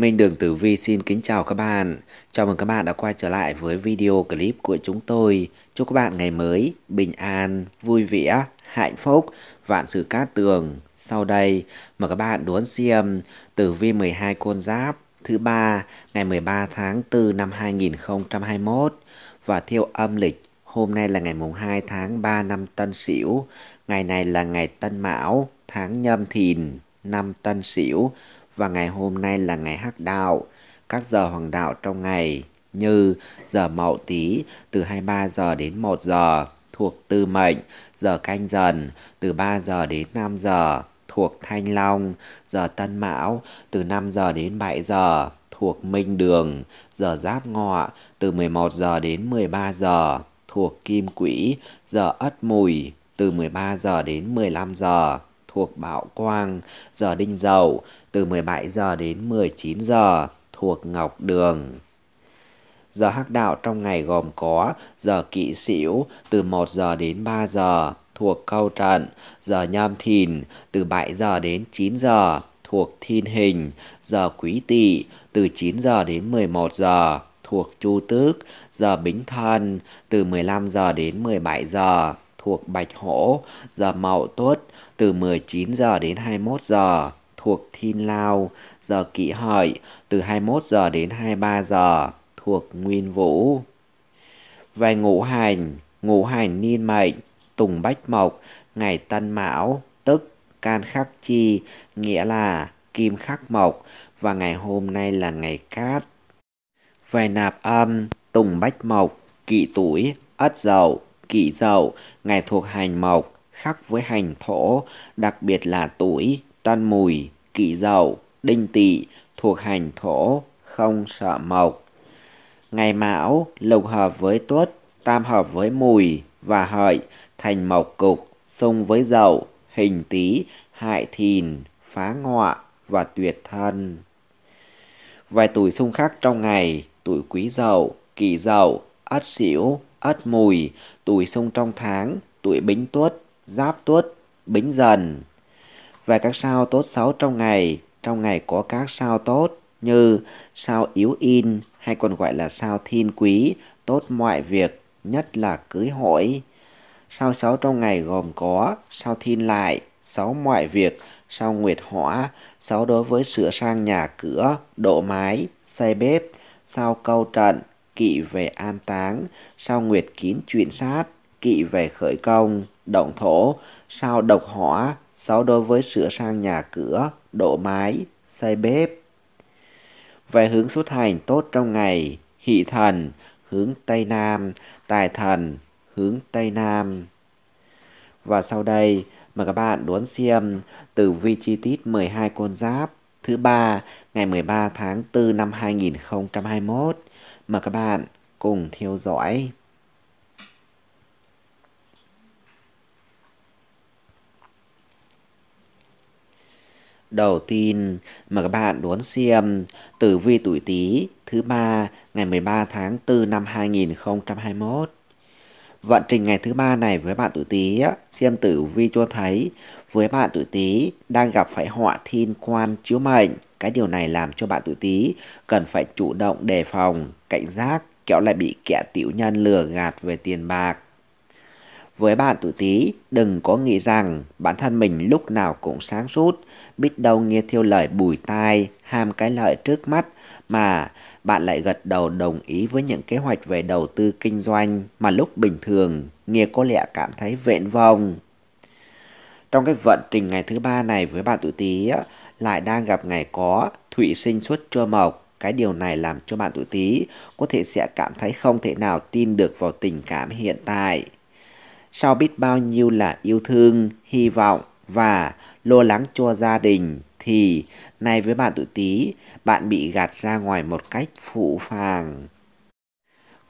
Minh Đường Tử Vi xin kính chào các bạn. Chào mừng các bạn đã quay trở lại với video clip của chúng tôi. Chúc các bạn ngày mới bình an, vui vẻ, hạnh phúc, vạn sự cát tường. Sau đây, mời các bạn đón xem Tử Vi 12 con giáp thứ ba ngày 13 tháng 4 năm 2021 và theo âm lịch Hôm nay là ngày mùng 2 tháng 3 năm Tân Sửu, ngày này là ngày Tân Mão, tháng Nhâm Thìn, năm Tân Sửu và ngày hôm nay là ngày hắc đạo, các giờ hoàng đạo trong ngày như giờ mậu tý từ 23 giờ đến 1 giờ thuộc tư mệnh, giờ canh dần từ 3 giờ đến 5 giờ thuộc thanh long, giờ tân mão từ 5 giờ đến 7 giờ thuộc minh đường, giờ giáp ngọ từ 11 giờ đến 13 giờ thuộc kim quỹ, giờ ất mùi từ 13 giờ đến 15 giờ thuộc Bảo Quang, giờ Đinh Dậu từ 17 giờ đến 19 giờ thuộc Ngọc Đường. Giờ hắc đạo trong ngày gồm có giờ kỵ sửu từ 1 giờ đến 3 giờ thuộc câu trận, giờ nhâm thìn từ 7 giờ đến 9 giờ thuộc thiên hình, giờ quý tỵ từ 9 giờ đến 11 giờ thuộc chu tước, giờ bính thân từ 15 giờ đến 17 giờ thuộc bạch hổ, giờ mậu tuất từ 19 giờ đến 21 giờ thuộc Thiên Lao, giờ Kỷ Hợi từ 21 giờ đến 23 giờ thuộc Nguyên Vũ. Về ngũ hành, ngũ hành niên mệnh, tùng bách mộc, ngày tân mão, tức can khắc chi, nghĩa là kim khắc mộc và ngày hôm nay là ngày cát. Về nạp âm, tùng bách mộc, kỵ tuổi, ất dậu, kỵ dậu, ngày thuộc hành mộc, khắc với hành thổ, đặc biệt là tuổi, tân mùi, kỷ dậu, đinh tỵ thuộc hành thổ, không sợ mộc. Ngày mão lục hợp với tuất, tam hợp với mùi và hợi thành mộc cục, xung với dậu, hình tý, hại thìn, phá ngọa và tuyệt thân. Vài tuổi xung khắc trong ngày, tuổi quý dậu, kỷ dậu, ất sửu, ất mùi, tuổi xung trong tháng, tuổi bính tuất, giáp tuất, bính dần và các sao tốt xấu trong ngày. Trong ngày có các sao tốt như sao yếu in hay còn gọi là sao thiên quý, tốt mọi việc, nhất là cưới hỏi. Sao xấu trong ngày gồm có sao thiên lại, xấu mọi việc, sao nguyệt hỏa, xấu đối với sửa sang nhà cửa, độ mái, xây bếp, sao câu trận, kỵ về an táng, sao nguyệt kín chuyện sát, kỵ về khởi công, động thổ, sao độc hỏa, sau đối với sửa sang nhà cửa, độ mái, xây bếp. Về hướng xuất hành tốt trong ngày, hỷ thần, hướng Tây Nam, tài thần, hướng Tây Nam. Và sau đây, mời các bạn đón xem tử vi chi tiết 12 con giáp thứ ba ngày 13 tháng 4 năm 2021. Mời các bạn cùng theo dõi. đầu tiên mà các bạn đón xem tử vi tuổi Tý thứ ba ngày 13 tháng 4 năm 2021. Vận trình ngày thứ ba này với bạn tuổi Tý, xem tử vi cho thấy với bạn tuổi Tý đang gặp phải họa thiên quan chiếu mệnh. Cái điều này làm cho bạn tuổi Tý cần phải chủ động đề phòng, cảnh giác, kẻo lại bị kẻ tiểu nhân lừa gạt về tiền bạc với bạn tuổi Tý, đừng có nghĩ rằng bản thân mình lúc nào cũng sáng suốt, biết đâu nghe thiêu lời bùi tai, ham cái lợi trước mắt mà bạn lại gật đầu đồng ý với những kế hoạch về đầu tư kinh doanh mà lúc bình thường nghe có lẽ cảm thấy vẹn vòng. Trong cái vận trình ngày thứ ba này với bạn tuổi Tý lại đang gặp ngày có thủy sinh xuất trưa mộc cái điều này làm cho bạn tuổi Tý có thể sẽ cảm thấy không thể nào tin được vào tình cảm hiện tại sau biết bao nhiêu là yêu thương, hy vọng và lo lắng cho gia đình thì nay với bạn tuổi Tý, bạn bị gạt ra ngoài một cách phụ phàng.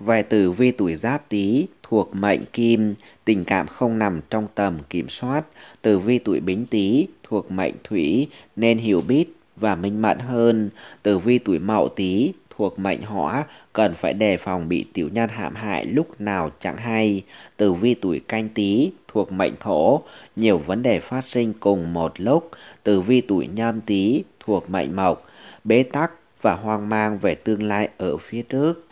Về tử vi tuổi Giáp Tý thuộc mệnh Kim, tình cảm không nằm trong tầm kiểm soát. Tử vi tuổi Bính Tý thuộc mệnh Thủy nên hiểu biết và minh mẫn hơn. Tử vi tuổi Mậu Tý thuộc mệnh hỏa cần phải đề phòng bị tiểu nhân hãm hại lúc nào chẳng hay. Tử vi tuổi canh tí thuộc mệnh thổ, nhiều vấn đề phát sinh cùng một lúc. Tử vi tuổi nhâm tí thuộc mệnh mộc, bế tắc và hoang mang về tương lai ở phía trước.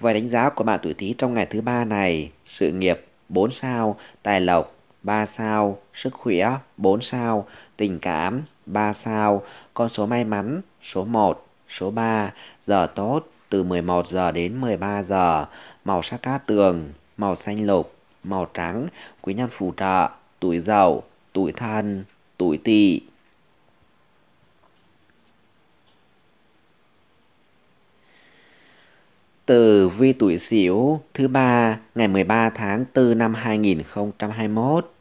Vài đánh giá của bạn tuổi Tý trong ngày thứ ba này, sự nghiệp 4 sao, tài lộc 3 sao, sức khỏe 4 sao, tình cảm 3 sao, con số may mắn số 1. Số 3. Giờ tốt từ 11 giờ đến 13 giờ. Màu sắc cát tường, màu xanh lục, màu trắng, quý nhân phù trợ, tuổi dậu, tuổi thân, tuổi tỵ. Từ vi tuổi Sửu thứ ba ngày 13 tháng 4 năm 2021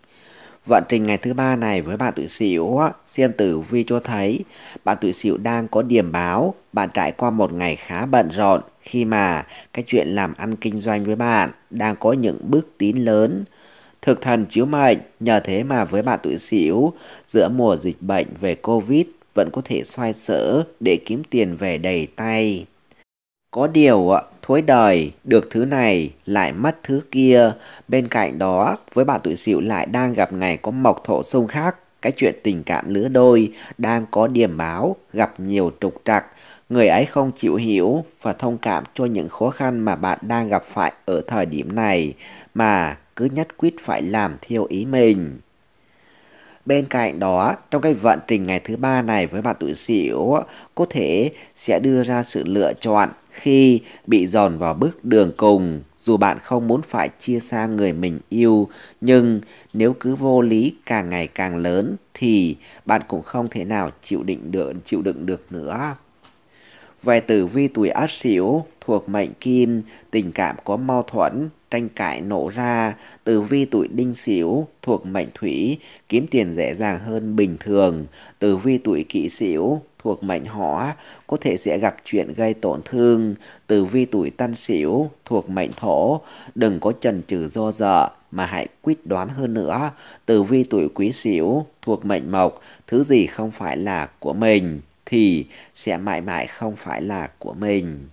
Vận trình ngày thứ ba này với bạn tuổi Sửu, xem tử vi cho thấy bạn tuổi Sửu đang có điểm báo bạn trải qua một ngày khá bận rộn khi mà cái chuyện làm ăn kinh doanh với bạn đang có những bước tiến lớn. Thực thần chiếu mệnh, nhờ thế mà với bạn tuổi Sửu, giữa mùa dịch bệnh về Covid vẫn có thể xoay sở để kiếm tiền về đầy tay. Có điều thối đời, được thứ này lại mất thứ kia. Bên cạnh đó, với bạn tuổi sửu lại đang gặp ngày có mộc thổ xung khác. Cái chuyện tình cảm lứa đôi đang có điểm báo, gặp nhiều trục trặc. Người ấy không chịu hiểu và thông cảm cho những khó khăn mà bạn đang gặp phải ở thời điểm này mà cứ nhất quyết phải làm theo ý mình. Bên cạnh đó, trong cái vận trình ngày thứ ba này với bạn tuổi sửu có thể sẽ đưa ra sự lựa chọn khi bị dòn vào bước đường cùng dù bạn không muốn phải chia xa người mình yêu nhưng nếu cứ vô lý càng ngày càng lớn thì bạn cũng không thể nào chịu định được chịu đựng được nữa về tử vi tuổi ất sửu thuộc mệnh kim tình cảm có mâu thuẫn tranh cãi nổ ra tử vi tuổi đinh sửu thuộc mệnh thủy kiếm tiền dễ dàng hơn bình thường tử vi tuổi kỷ sửu thuộc mệnh hỏa có thể sẽ gặp chuyện gây tổn thương. Tử vi tuổi tân sửu thuộc mệnh thổ, đừng có chần chừ do dở mà hãy quyết đoán hơn nữa. Tử vi tuổi quý sửu thuộc mệnh mộc, thứ gì không phải là của mình thì sẽ mãi mãi không phải là của mình.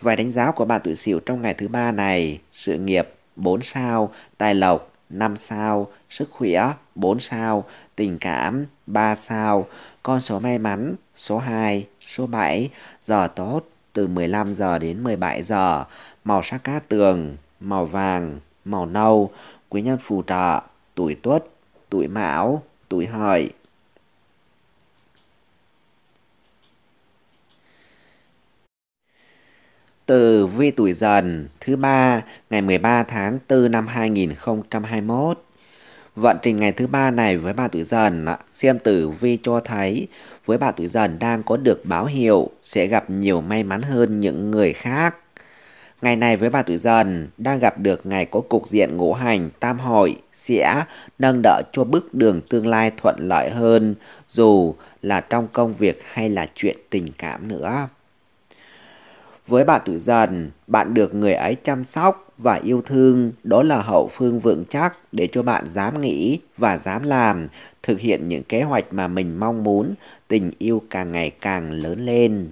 Vài đánh giá của bạn tuổi sửu trong ngày thứ ba này, sự nghiệp 4 sao, tài lộc 5 sao, sức khỏe 4 sao, tình cảm 3 sao, con số may mắn số 2, số 7, giờ tốt từ 15 giờ đến 17 giờ, màu sắc cát tường, màu vàng, màu nâu, quý nhân phù trợ, tuổi tuất, tuổi mão, tuổi hợi. Từ vi tuổi dần thứ ba ngày 13 tháng 4 năm 2021 Vận trình ngày thứ ba này với bà tuổi dần, xem tử vi cho thấy với bạn tuổi dần đang có được báo hiệu sẽ gặp nhiều may mắn hơn những người khác. Ngày này với bà tuổi dần đang gặp được ngày có cục diện ngũ hành tam hội sẽ nâng đỡ cho bước đường tương lai thuận lợi hơn dù là trong công việc hay là chuyện tình cảm nữa. Với bạn tuổi dần, bạn được người ấy chăm sóc và yêu thương đó là hậu phương vững chắc để cho bạn dám nghĩ và dám làm, thực hiện những kế hoạch mà mình mong muốn, tình yêu càng ngày càng lớn lên.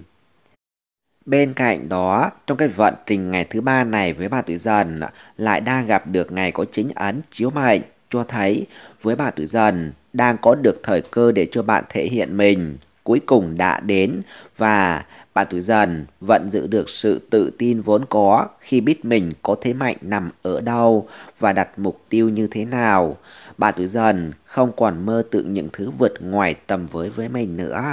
Bên cạnh đó, trong cái vận trình ngày thứ ba này với bà tuổi dần lại đang gặp được ngày có chính ấn chiếu mệnh cho thấy với bà tuổi dần đang có được thời cơ để cho bạn thể hiện mình cuối cùng đã đến và bạn tuổi dần vẫn giữ được sự tự tin vốn có khi biết mình có thế mạnh nằm ở đâu và đặt mục tiêu như thế nào. bạn tuổi dần không còn mơ tượng những thứ vượt ngoài tầm với với mình nữa.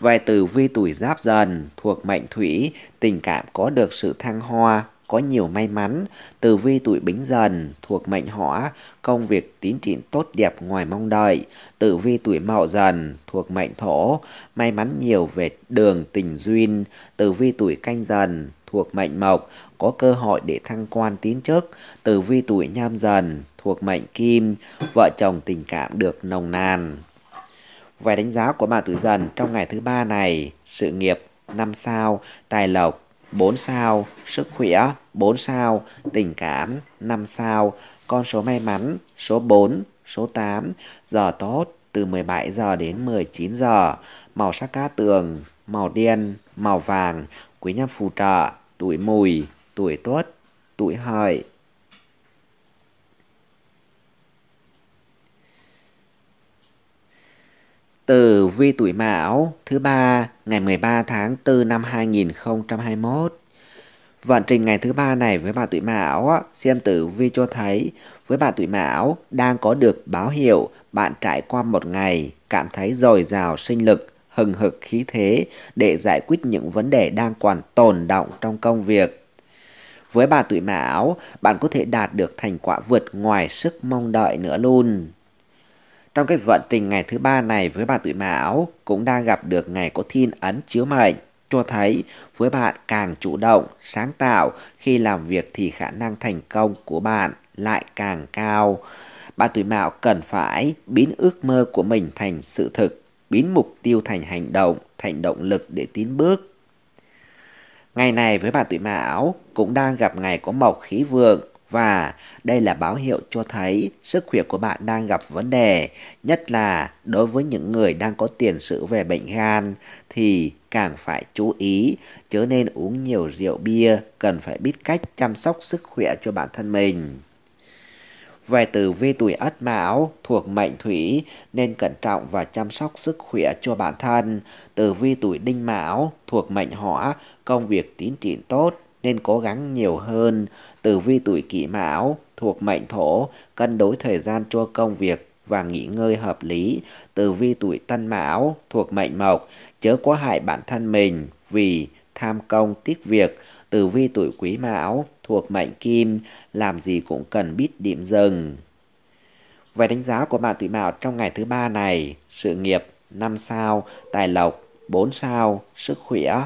Về tử vi tuổi giáp dần thuộc mệnh thủy, tình cảm có được sự thăng hoa, có nhiều may mắn, tử vi tuổi bính dần, thuộc mệnh hỏa, công việc tín triển tốt đẹp ngoài mong đợi, tử vi tuổi mậu dần, thuộc mệnh thổ, may mắn nhiều về đường tình duyên, tử vi tuổi canh dần, thuộc mệnh mộc, có cơ hội để thăng quan tiến chức, tử vi tuổi nhâm dần, thuộc mệnh kim, vợ chồng tình cảm được nồng nàn. Về đánh giá của bà tuổi dần trong ngày thứ ba này, sự nghiệp năm sao, tài lộc 4 sao, sức khỏe 4 sao, tình cảm 5 sao, con số may mắn số 4, số 8, giờ tốt từ 17 giờ đến 19 giờ, màu sắc cá tường, màu đen, màu vàng, quý nhân phù trợ, tuổi mùi, tuổi tuất, tuổi hợi, Tử vi tuổi Mão thứ ba ngày 13 tháng 4 năm 2021. Vận trình ngày thứ ba này với bà tuổi Mão, xem tử vi cho thấy với bà tuổi Mão đang có được báo hiệu bạn trải qua một ngày cảm thấy dồi dào sinh lực, hừng hực khí thế để giải quyết những vấn đề đang còn tồn động trong công việc. Với bà tuổi Mão, bạn có thể đạt được thành quả vượt ngoài sức mong đợi nữa luôn. Trong cái vận trình ngày thứ ba này với bạn tuổi mão cũng đang gặp được ngày có thiên ấn chiếu mệnh cho thấy với bạn càng chủ động, sáng tạo khi làm việc thì khả năng thành công của bạn lại càng cao. Bạn tuổi mão cần phải biến ước mơ của mình thành sự thực, biến mục tiêu thành hành động, thành động lực để tiến bước. Ngày này với bạn tuổi mão cũng đang gặp ngày có mộc khí vượng và đây là báo hiệu cho thấy sức khỏe của bạn đang gặp vấn đề, nhất là đối với những người đang có tiền sử về bệnh gan thì càng phải chú ý, chớ nên uống nhiều rượu bia, cần phải biết cách chăm sóc sức khỏe cho bản thân mình. Về tử vi tuổi Ất Mão thuộc mệnh Thủy nên cẩn trọng và chăm sóc sức khỏe cho bản thân. Tử vi tuổi Đinh Mão thuộc mệnh Hỏa, công việc tiến triển tốt, nên cố gắng nhiều hơn. Tử vi tuổi kỷ mão thuộc mệnh thổ, cân đối thời gian cho công việc và nghỉ ngơi hợp lý. Tử vi tuổi tân mão thuộc mệnh mộc, chớ có hại bản thân mình vì tham công tiếc việc. Tử vi tuổi quý mão thuộc mệnh kim, làm gì cũng cần biết điểm dừng. Về đánh giá của bạn tuổi mão trong ngày thứ ba này, sự nghiệp 5 sao, tài lộc 4 sao, sức khỏe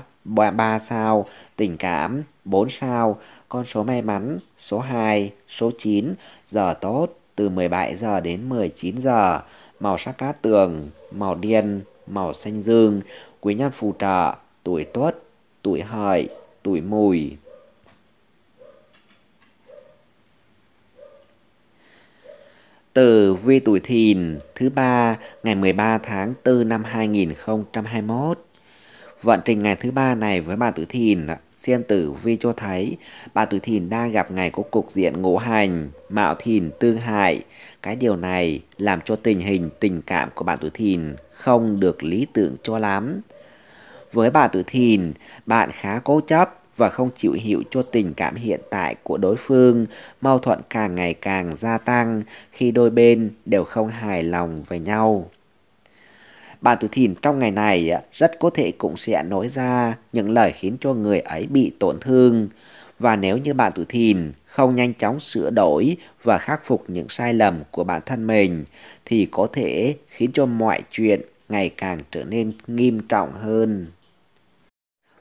3 sao, tình cảm 4 sao, con số may mắn số 2, số 9, giờ tốt từ 17 giờ đến 19 giờ, màu sắc cát tường, màu điên, màu xanh dương, quý nhân phù trợ, tuổi tuất, tuổi hợi, tuổi mùi. từ vi tuổi thìn thứ ba ngày 13 tháng 4 năm 2021. Vận trình ngày thứ ba này với bạn tuổi thìn xem tử vi cho thấy bà tuổi thìn đang gặp ngày có cục diện ngũ hành, mạo thìn tương hại. Cái điều này làm cho tình hình tình cảm của bạn tuổi thìn không được lý tưởng cho lắm. Với bà tuổi thìn, bạn khá cố chấp và không chịu hiểu cho tình cảm hiện tại của đối phương, mâu thuẫn càng ngày càng gia tăng khi đôi bên đều không hài lòng với nhau bạn tuổi thìn trong ngày này rất có thể cũng sẽ nói ra những lời khiến cho người ấy bị tổn thương. Và nếu như bạn tuổi thìn không nhanh chóng sửa đổi và khắc phục những sai lầm của bản thân mình thì có thể khiến cho mọi chuyện ngày càng trở nên nghiêm trọng hơn.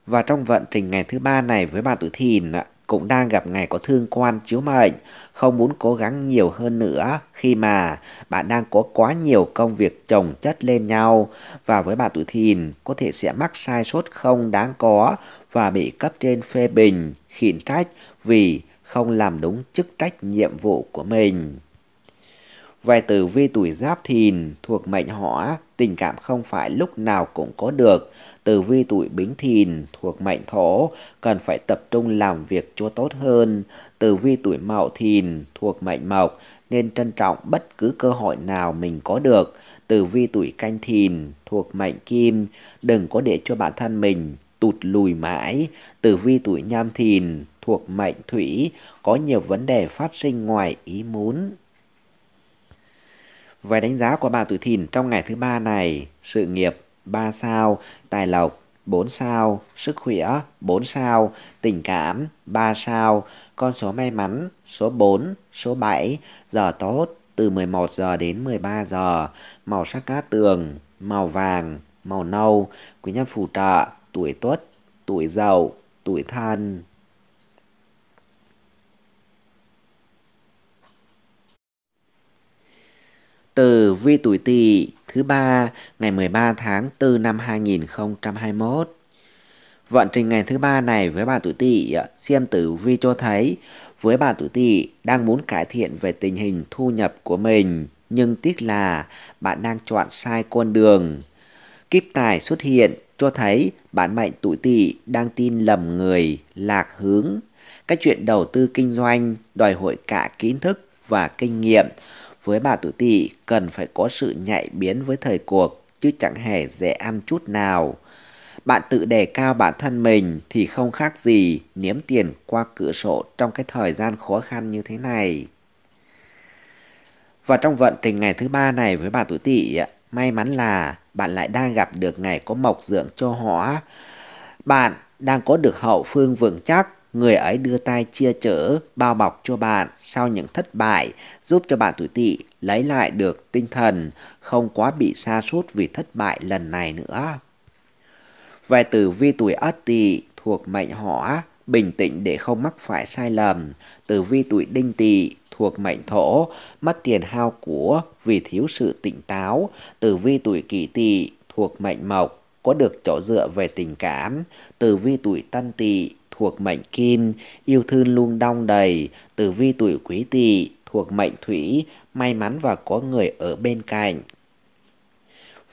Và trong vận trình ngày thứ ba này với bạn tuổi thìn cũng đang gặp ngày có thương quan chiếu mệnh, không muốn cố gắng nhiều hơn nữa khi mà bạn đang có quá nhiều công việc chồng chất lên nhau và với bạn tuổi thìn có thể sẽ mắc sai sót không đáng có và bị cấp trên phê bình, khiển trách vì không làm đúng chức trách nhiệm vụ của mình. Về tử vi tuổi giáp thìn thuộc mệnh hỏa, tình cảm không phải lúc nào cũng có được tử vi tuổi bính thìn thuộc mệnh thổ cần phải tập trung làm việc cho tốt hơn. Tử vi tuổi mậu thìn thuộc mệnh mộc nên trân trọng bất cứ cơ hội nào mình có được. Tử vi tuổi canh thìn thuộc mệnh kim đừng có để cho bản thân mình tụt lùi mãi. Tử vi tuổi nham thìn thuộc mệnh thủy có nhiều vấn đề phát sinh ngoài ý muốn. Vài đánh giá của bà tuổi thìn trong ngày thứ ba này, sự nghiệp 3 sao, tài lộc 4 sao, sức khỏe 4 sao, tình cảm 3 sao, con số may mắn số 4, số 7, giờ tốt từ 11 giờ đến 13 giờ, màu sắc cát tường, màu vàng, màu nâu, quý nhân phù trợ, tuổi tuất, tuổi dậu, tuổi thân. Từ vi tuổi tỵ thứ ba ngày 13 tháng 4 năm 2021. Vận trình ngày thứ ba này với bà tuổi tỵ xem tử vi cho thấy với bà tuổi tỵ đang muốn cải thiện về tình hình thu nhập của mình nhưng tiếc là bạn đang chọn sai con đường. kíp tài xuất hiện cho thấy bạn mệnh tuổi tỵ đang tin lầm người, lạc hướng. Các chuyện đầu tư kinh doanh đòi hỏi cả kiến thức và kinh nghiệm với bà tuổi tỵ cần phải có sự nhạy biến với thời cuộc chứ chẳng hề dễ ăn chút nào. Bạn tự đề cao bản thân mình thì không khác gì nếm tiền qua cửa sổ trong cái thời gian khó khăn như thế này. Và trong vận trình ngày thứ ba này với bà tuổi tỵ, may mắn là bạn lại đang gặp được ngày có mộc dưỡng cho họ. Bạn đang có được hậu phương vững chắc người ấy đưa tay chia chở, bao bọc cho bạn sau những thất bại, giúp cho bạn tuổi tỵ lấy lại được tinh thần, không quá bị xa sút vì thất bại lần này nữa. Về tử vi tuổi Ất Tỵ thuộc mệnh Hỏa, bình tĩnh để không mắc phải sai lầm. Tử vi tuổi Đinh Tỵ thuộc mệnh Thổ, mất tiền hao của vì thiếu sự tỉnh táo. Tử vi tuổi Kỷ Tỵ thuộc mệnh Mộc, có được chỗ dựa về tình cảm. Tử vi tuổi Tân Tỵ thuộc mệnh kim, yêu thương luôn đong đầy, tử vi tuổi quý tỵ thuộc mệnh thủy, may mắn và có người ở bên cạnh.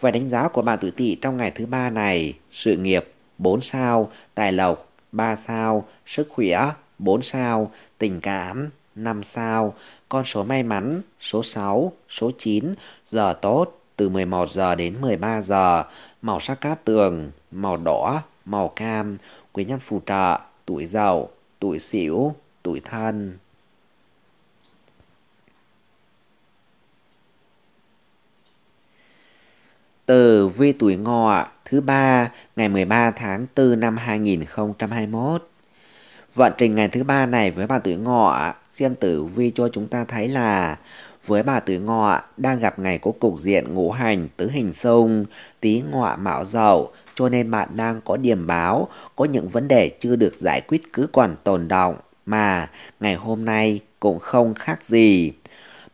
Và đánh giá của bạn tuổi tỵ trong ngày thứ ba này, sự nghiệp 4 sao, tài lộc 3 sao, sức khỏe 4 sao, tình cảm 5 sao, con số may mắn số 6, số 9, giờ tốt từ 11 giờ đến 13 giờ, màu sắc cát tường, màu đỏ, màu cam, quý nhân phù trợ tuổi giàu, tuổi xỉu, tuổi thân. Từ vi tuổi ngọ thứ ba ngày 13 tháng 4 năm 2021. Vận trình ngày thứ ba này với bà tuổi ngọ xem tử vi cho chúng ta thấy là với bà tứ ngọ đang gặp ngày có cục diện ngũ hành tứ hình sông, tí ngọ mạo dậu, cho nên bạn đang có điểm báo, có những vấn đề chưa được giải quyết cứ còn tồn động, mà ngày hôm nay cũng không khác gì.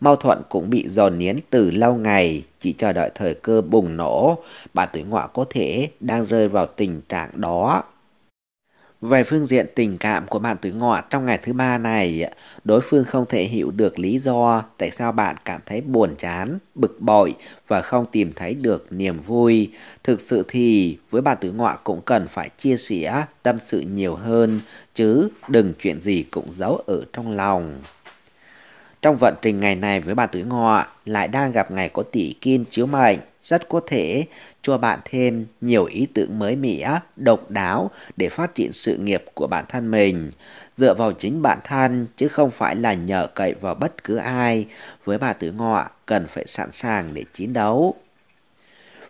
Mâu thuẫn cũng bị dồn nén từ lâu ngày, chỉ chờ đợi thời cơ bùng nổ, bà tuổi ngọ có thể đang rơi vào tình trạng đó. Về phương diện tình cảm của bạn tuổi ngọ trong ngày thứ ba này, đối phương không thể hiểu được lý do tại sao bạn cảm thấy buồn chán, bực bội và không tìm thấy được niềm vui. Thực sự thì với bạn tuổi ngọ cũng cần phải chia sẻ tâm sự nhiều hơn chứ đừng chuyện gì cũng giấu ở trong lòng. Trong vận trình ngày này với bạn tuổi ngọ lại đang gặp ngày có tỷ kim chiếu mệnh rất có thể cho bạn thêm nhiều ý tưởng mới mẻ, độc đáo để phát triển sự nghiệp của bản thân mình. Dựa vào chính bản thân chứ không phải là nhờ cậy vào bất cứ ai. Với bà tử ngọ cần phải sẵn sàng để chiến đấu.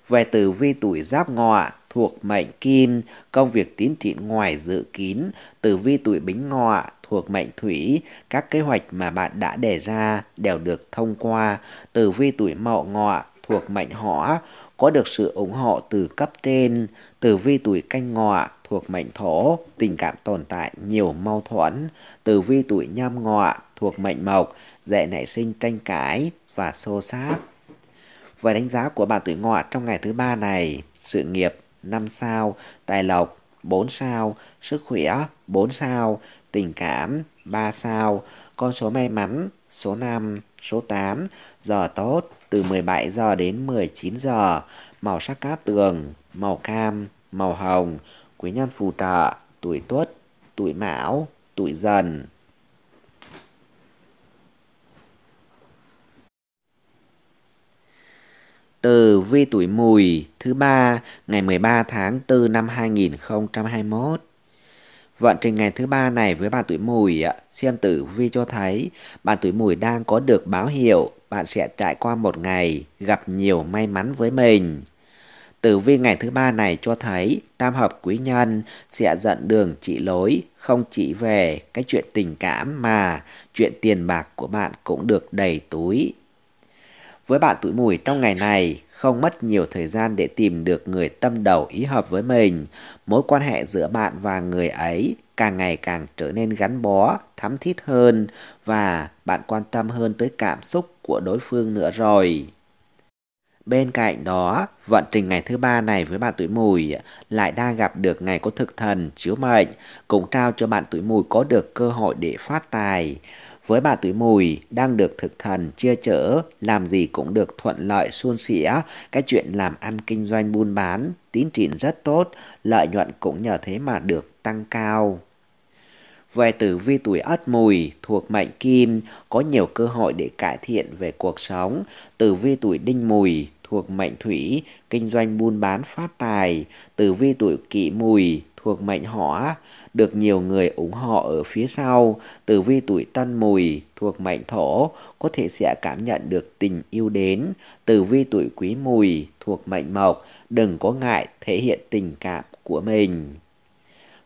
Về tử vi tuổi giáp ngọ thuộc mệnh kim, công việc tiến triển ngoài dự kiến. tử vi tuổi bính ngọ thuộc mệnh thủy, các kế hoạch mà bạn đã đề ra đều được thông qua, tử vi tuổi mậu ngọ thuộc mệnh hỏa có được sự ủng hộ từ cấp trên, tử vi tuổi canh ngọ thuộc mệnh thổ, tình cảm tồn tại nhiều mâu thuẫn, tử vi tuổi nhâm ngọ thuộc mệnh mộc, dễ nảy sinh tranh cãi và xô xát. Và đánh giá của bạn tuổi ngọ trong ngày thứ ba này, sự nghiệp 5 sao, tài lộc 4 sao, sức khỏe 4 sao, tình cảm 3 sao, con số may mắn số 5, số 8, giờ tốt từ 17 giờ đến 19 giờ, màu sắc cát tường, màu cam, màu hồng, quý nhân phù trợ, tuổi tuất, tuổi mão, tuổi dần. Từ vi tuổi mùi thứ ba ngày 13 tháng 4 năm 2021. Vận trình ngày thứ ba này với bạn tuổi mùi, xem tử vi cho thấy bạn tuổi mùi đang có được báo hiệu bạn sẽ trải qua một ngày gặp nhiều may mắn với mình. Tử vi ngày thứ ba này cho thấy tam hợp quý nhân sẽ dẫn đường chỉ lối, không chỉ về cái chuyện tình cảm mà chuyện tiền bạc của bạn cũng được đầy túi. Với bạn tuổi mùi trong ngày này, không mất nhiều thời gian để tìm được người tâm đầu ý hợp với mình. Mối quan hệ giữa bạn và người ấy càng ngày càng trở nên gắn bó, thắm thiết hơn và bạn quan tâm hơn tới cảm xúc của đối phương nữa rồi. Bên cạnh đó, vận trình ngày thứ ba này với bạn tuổi mùi lại đang gặp được ngày có thực thần, chiếu mệnh, cũng trao cho bạn tuổi mùi có được cơ hội để phát tài. Với bạn tuổi mùi, đang được thực thần chia chở, làm gì cũng được thuận lợi suôn sẻ, cái chuyện làm ăn kinh doanh buôn bán, tín triển rất tốt, lợi nhuận cũng nhờ thế mà được tăng cao. Về tử vi tuổi ất mùi thuộc mệnh kim có nhiều cơ hội để cải thiện về cuộc sống. Tử vi tuổi đinh mùi thuộc mệnh thủy kinh doanh buôn bán phát tài. Tử vi tuổi kỷ mùi thuộc mệnh hỏa được nhiều người ủng hộ ở phía sau. Tử vi tuổi tân mùi thuộc mệnh thổ có thể sẽ cảm nhận được tình yêu đến. Tử vi tuổi quý mùi thuộc mệnh mộc đừng có ngại thể hiện tình cảm của mình.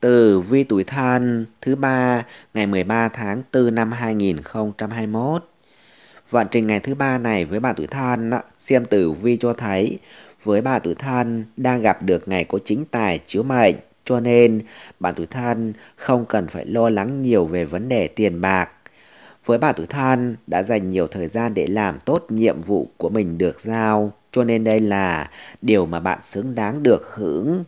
Tử vi tuổi thân thứ ba ngày 13 tháng 4 năm 2021. Vận trình ngày thứ ba này với bạn tuổi thân, xem tử vi cho thấy với bạn tuổi thân đang gặp được ngày có chính tài chiếu mệnh, cho nên bạn tuổi thân không cần phải lo lắng nhiều về vấn đề tiền bạc. Với bạn tuổi thân đã dành nhiều thời gian để làm tốt nhiệm vụ của mình được giao, cho nên đây là điều mà bạn xứng đáng được hưởng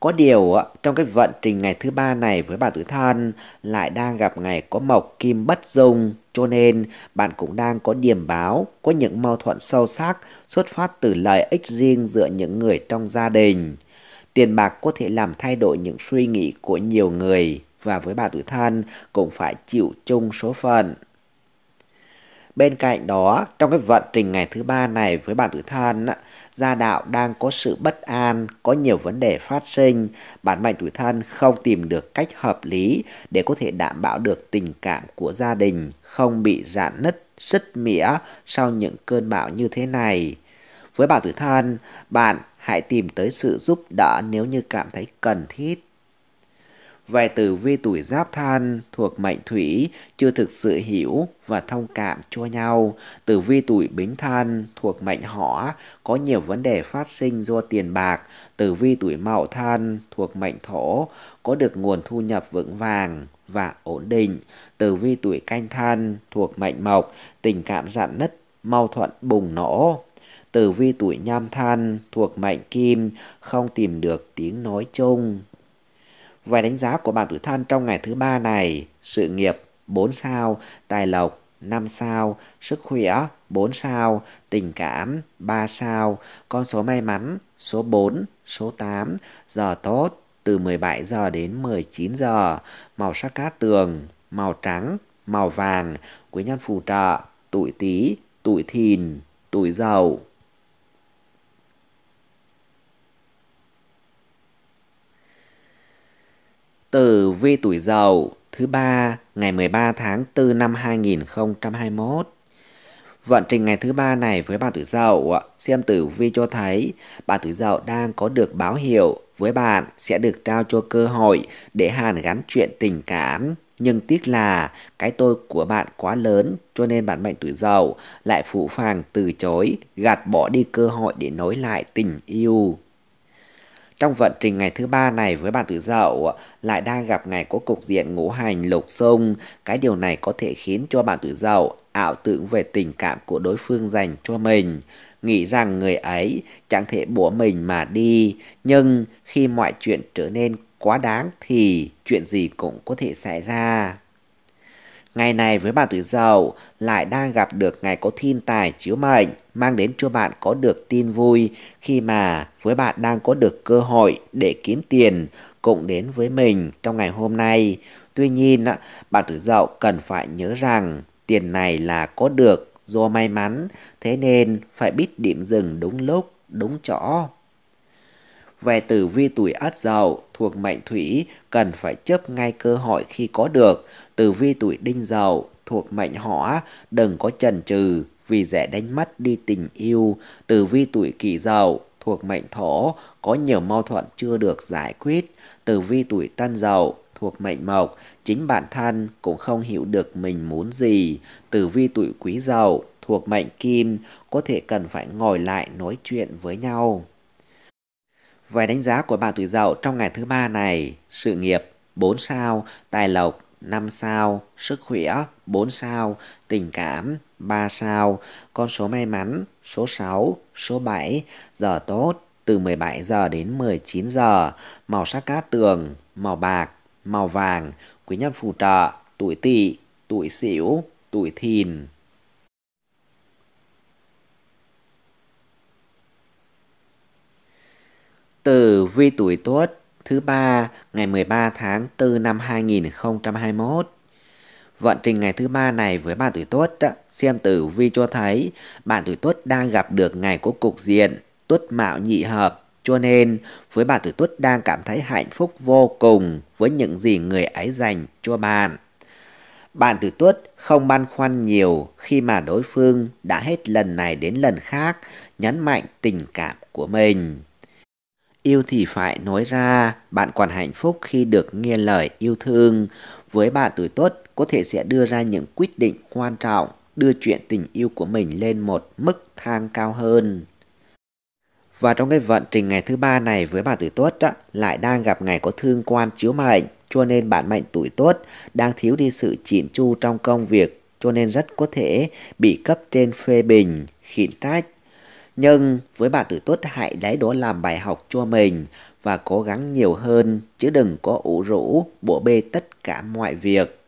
có điều trong cái vận trình ngày thứ ba này với bạn tuổi thân lại đang gặp ngày có mộc kim bất dung cho nên bạn cũng đang có điểm báo, có những mâu thuẫn sâu sắc xuất phát từ lợi ích riêng giữa những người trong gia đình. Tiền bạc có thể làm thay đổi những suy nghĩ của nhiều người và với bạn tuổi thân cũng phải chịu chung số phận. Bên cạnh đó, trong cái vận trình ngày thứ ba này với bạn tuổi thân, gia đạo đang có sự bất an, có nhiều vấn đề phát sinh, bạn mệnh tuổi thân không tìm được cách hợp lý để có thể đảm bảo được tình cảm của gia đình không bị rạn nứt, sứt mỉa sau những cơn bão như thế này. Với bạn tuổi thân, bạn hãy tìm tới sự giúp đỡ nếu như cảm thấy cần thiết vài tử vi tuổi giáp than thuộc mệnh thủy chưa thực sự hiểu và thông cảm cho nhau. Tử vi tuổi bính than thuộc mệnh hỏa có nhiều vấn đề phát sinh do tiền bạc. Tử vi tuổi mậu than thuộc mệnh thổ có được nguồn thu nhập vững vàng và ổn định. Tử vi tuổi canh than thuộc mệnh mộc tình cảm dạn nứt mâu thuẫn bùng nổ tử vi tuổi nhâm than thuộc mệnh kim không tìm được tiếng nói chung Vài đánh giá của bảng tử than trong ngày thứ ba này, sự nghiệp 4 sao, tài lộc 5 sao, sức khỏe 4 sao, tình cảm 3 sao, con số may mắn số 4, số 8, giờ tốt từ 17 giờ đến 19 giờ, màu sắc cát tường, màu trắng, màu vàng, quý nhân phù trợ, tuổi tí, tuổi thìn, tuổi dậu. tử vi tuổi dậu thứ ba ngày 13 tháng 4 năm 2021. Vận trình ngày thứ ba này với bạn tuổi dậu, xem tử vi cho thấy bạn tuổi dậu đang có được báo hiệu với bạn sẽ được trao cho cơ hội để hàn gắn chuyện tình cảm. Nhưng tiếc là cái tôi của bạn quá lớn cho nên bạn mệnh tuổi dậu lại phụ phàng từ chối, gạt bỏ đi cơ hội để nối lại tình yêu. Trong vận trình ngày thứ ba này với bạn Tử Dậu lại đang gặp ngày có cục diện ngũ hành lục xung. Cái điều này có thể khiến cho bạn Tử Dậu ảo tưởng về tình cảm của đối phương dành cho mình. Nghĩ rằng người ấy chẳng thể bỏ mình mà đi. Nhưng khi mọi chuyện trở nên quá đáng thì chuyện gì cũng có thể xảy ra. Ngày này với bạn tuổi dậu lại đang gặp được ngày có thiên tài chiếu mệnh, mang đến cho bạn có được tin vui khi mà với bạn đang có được cơ hội để kiếm tiền cũng đến với mình trong ngày hôm nay. Tuy nhiên, bạn tuổi dậu cần phải nhớ rằng tiền này là có được do may mắn, thế nên phải biết điểm dừng đúng lúc, đúng chỗ về tử vi tuổi ất dậu thuộc mệnh thủy cần phải chấp ngay cơ hội khi có được. Tử vi tuổi đinh dậu thuộc mệnh hỏa đừng có chần chừ vì dễ đánh mất đi tình yêu. Tử vi tuổi kỷ dậu thuộc mệnh thổ có nhiều mâu thuẫn chưa được giải quyết. Tử vi tuổi tân dậu thuộc mệnh mộc chính bản thân cũng không hiểu được mình muốn gì. Tử vi tuổi quý dậu thuộc mệnh kim có thể cần phải ngồi lại nói chuyện với nhau. Về đánh giá của bạn tuổi dậu trong ngày thứ ba này, sự nghiệp 4 sao, tài lộc 5 sao, sức khỏe 4 sao, tình cảm 3 sao, con số may mắn số 6, số 7, giờ tốt từ 17 giờ đến 19 giờ, màu sắc cát tường, màu bạc, màu vàng, quý nhân phù trợ, tuổi tỵ, tuổi sửu, tuổi thìn. tử vi tuổi tuất thứ ba ngày 13 tháng 4 năm 2021. Vận trình ngày thứ ba này với bạn tuổi tuất xem tử vi cho thấy bạn tuổi tuất đang gặp được ngày có cục diện tuất mạo nhị hợp cho nên với bạn tuổi tuất đang cảm thấy hạnh phúc vô cùng với những gì người ấy dành cho bạn. Bạn tuổi tuất không băn khoăn nhiều khi mà đối phương đã hết lần này đến lần khác nhấn mạnh tình cảm của mình. Yêu thì phải nói ra, bạn còn hạnh phúc khi được nghe lời yêu thương. Với bạn tuổi tốt có thể sẽ đưa ra những quyết định quan trọng, đưa chuyện tình yêu của mình lên một mức thang cao hơn. Và trong cái vận trình ngày thứ ba này với bạn tuổi tốt đó, lại đang gặp ngày có thương quan chiếu mệnh, cho nên bạn mệnh tuổi tốt đang thiếu đi sự chỉn chu trong công việc, cho nên rất có thể bị cấp trên phê bình, khiển trách nhưng với bà tuổi tốt hãy lấy đó làm bài học cho mình và cố gắng nhiều hơn chứ đừng có ủ rũ bộ bê tất cả mọi việc.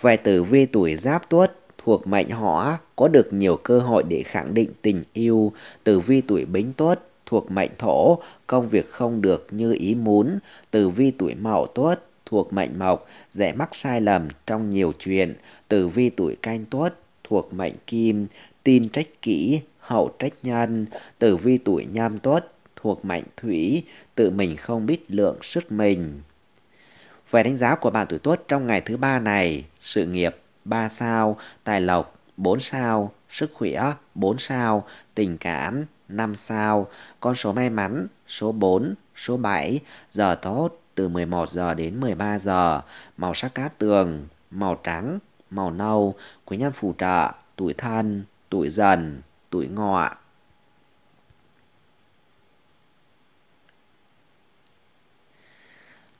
Vài tử vi tuổi giáp tuất thuộc mệnh hỏa có được nhiều cơ hội để khẳng định tình yêu. Tử vi tuổi bính tuất thuộc mệnh thổ, công việc không được như ý muốn. Tử vi tuổi mậu tuất thuộc mệnh mộc, dễ mắc sai lầm trong nhiều chuyện. Tử vi tuổi canh tuất thuộc mệnh kim, tin trách kỹ hậu trách nhân, tử vi tuổi nhâm tuất, thuộc mệnh thủy, tự mình không biết lượng sức mình. Về đánh giá của bạn tuổi tuất trong ngày thứ ba này, sự nghiệp 3 sao, tài lộc 4 sao, sức khỏe 4 sao, tình cảm 5 sao, con số may mắn số 4, số 7, giờ tốt từ 11 giờ đến 13 giờ, màu sắc cát tường, màu trắng, màu nâu, quý nhân phù trợ, tuổi thân, tuổi dần tuổi ngọ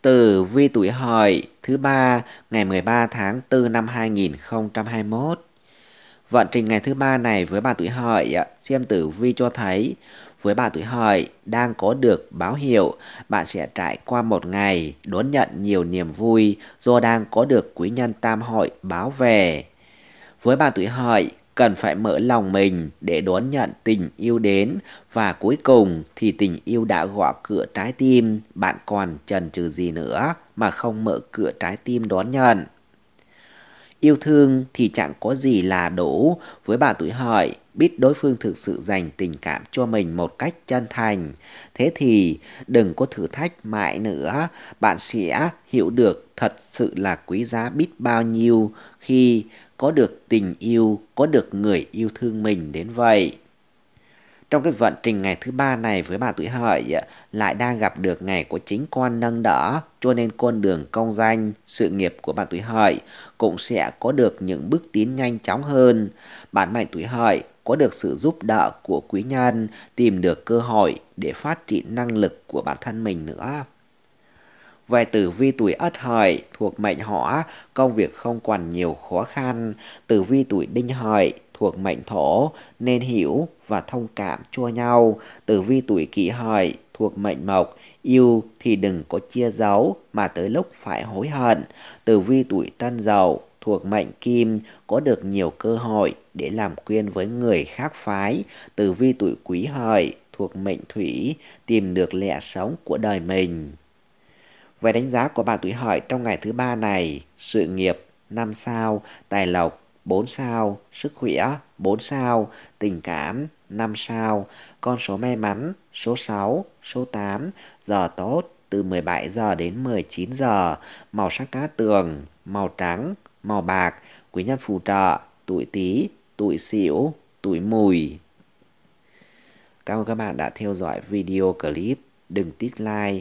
Từ vi tuổi hợi thứ ba ngày 13 tháng 4 năm 2021. Vận trình ngày thứ ba này với bà tuổi hợi xem tử vi cho thấy với bà tuổi hợi đang có được báo hiệu bạn sẽ trải qua một ngày đón nhận nhiều niềm vui do đang có được quý nhân tam hội báo về. Với bà tuổi hợi, cần phải mở lòng mình để đón nhận tình yêu đến và cuối cùng thì tình yêu đã gõ cửa trái tim, bạn còn chần chừ gì nữa mà không mở cửa trái tim đón nhận. Yêu thương thì chẳng có gì là đủ với bà tuổi hợi, biết đối phương thực sự dành tình cảm cho mình một cách chân thành. Thế thì đừng có thử thách mãi nữa, bạn sẽ hiểu được thật sự là quý giá biết bao nhiêu khi có được tình yêu, có được người yêu thương mình đến vậy. Trong cái vận trình ngày thứ ba này với bà tuổi hợi lại đang gặp được ngày của chính con nâng đỡ cho nên con đường công danh, sự nghiệp của bạn tuổi hợi cũng sẽ có được những bước tiến nhanh chóng hơn. Bản mệnh tuổi hợi có được sự giúp đỡ của quý nhân tìm được cơ hội để phát triển năng lực của bản thân mình nữa. Về tử vi tuổi ất hợi thuộc mệnh hỏa, công việc không còn nhiều khó khăn. Tử vi tuổi đinh hợi thuộc mệnh thổ nên hiểu và thông cảm cho nhau. Tử vi tuổi kỷ hợi thuộc mệnh mộc, yêu thì đừng có chia giấu mà tới lúc phải hối hận. Tử vi tuổi tân dậu thuộc mệnh kim có được nhiều cơ hội để làm quyên với người khác phái. Tử vi tuổi quý hợi thuộc mệnh thủy tìm được lẽ sống của đời mình. Về đánh giá của bạn tuổi hợi trong ngày thứ ba này, sự nghiệp 5 sao, tài lộc 4 sao, sức khỏe 4 sao, tình cảm 5 sao, con số may mắn số 6, số 8, giờ tốt từ 17 giờ đến 19 giờ, màu sắc cá tường, màu trắng, màu bạc, quý nhân phù trợ, tuổi tí, tuổi xỉu, tuổi mùi. Cảm ơn các bạn đã theo dõi video clip. Đừng tiếc like,